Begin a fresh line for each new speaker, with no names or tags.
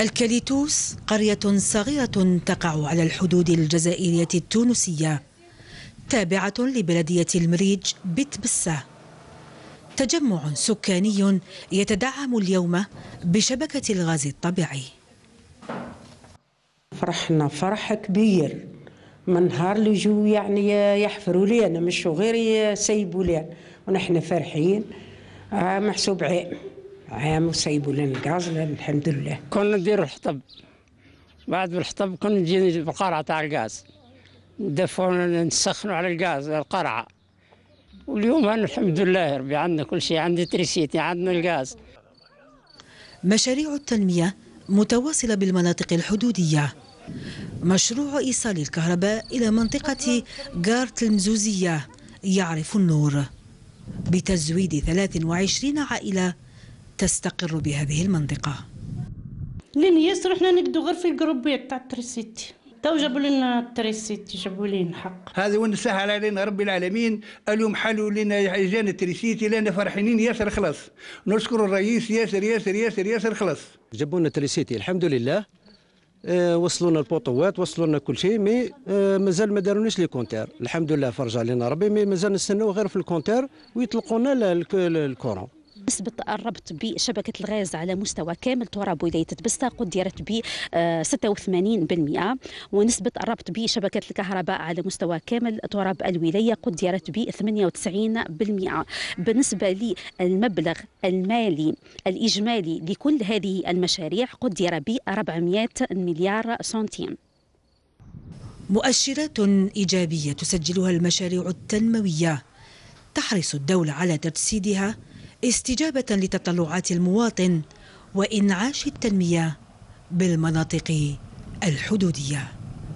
الكاليتوس قرية صغيرة تقع على الحدود الجزائرية التونسية تابعة لبلدية المريج بتبسة تجمع سكاني يتدعم اليوم بشبكة الغاز الطبيعي
فرحنا فرح كبير من نهار اللي جو يعني يحفروا أنا مش غير يسيبوا لي ونحن فرحين آه، محسوب عام عام وسايبوا لنا الغاز الحمد لله كنا ندير الحطب
بعد الحطب كنا نجي القرعة تاع الغاز ندفعونا نسخنوا على الغاز القرعه واليوم أنا الحمد لله ربي عندنا كل شيء عندي
تريسيتي عندنا الغاز مشاريع التنمية متواصلة بالمناطق الحدودية مشروع إيصال الكهرباء إلى منطقة جارت المزوزية يعرف النور بتزويد 23 عائلة تستقر بهذه المنطقة لين ياسر احنا
نقدو غير في القروبيات تاع التريسيتي تو جابوا لنا التريسيتي جابوا لنا الحق هذا
وين سهل علينا رب العالمين اليوم حلوا لنا جانا التريسيتي لنا فرحانين ياسر خلاص نشكر الرئيس ياسر ياسر ياسر ياسر خلاص جابوا لنا التريسيتي الحمد لله آه، وصلونا البوطوات وصلونا كل شيء مي آه، مازال ما دارونيش لي كونتير الحمد لله فرج علينا ربي مي مازال نستناو غير في الكونتير ويطلقونا الكورون
نسبه الربط بشبكه الغاز على مستوى كامل تراب ولايه تبستا قدرت ب 86% آه، ونسبه الربط بشبكه الكهرباء على مستوى كامل تراب الولايه قدرت ب 98% بالنسبه للمبلغ المالي الاجمالي لكل هذه المشاريع قدر ب 400 مليار سنتيم
مؤشرات إيجابية تسجلها المشاريع التنموية تحرص الدولة على تجسيدها استجابة لتطلعات المواطن وإنعاش التنمية بالمناطق الحدودية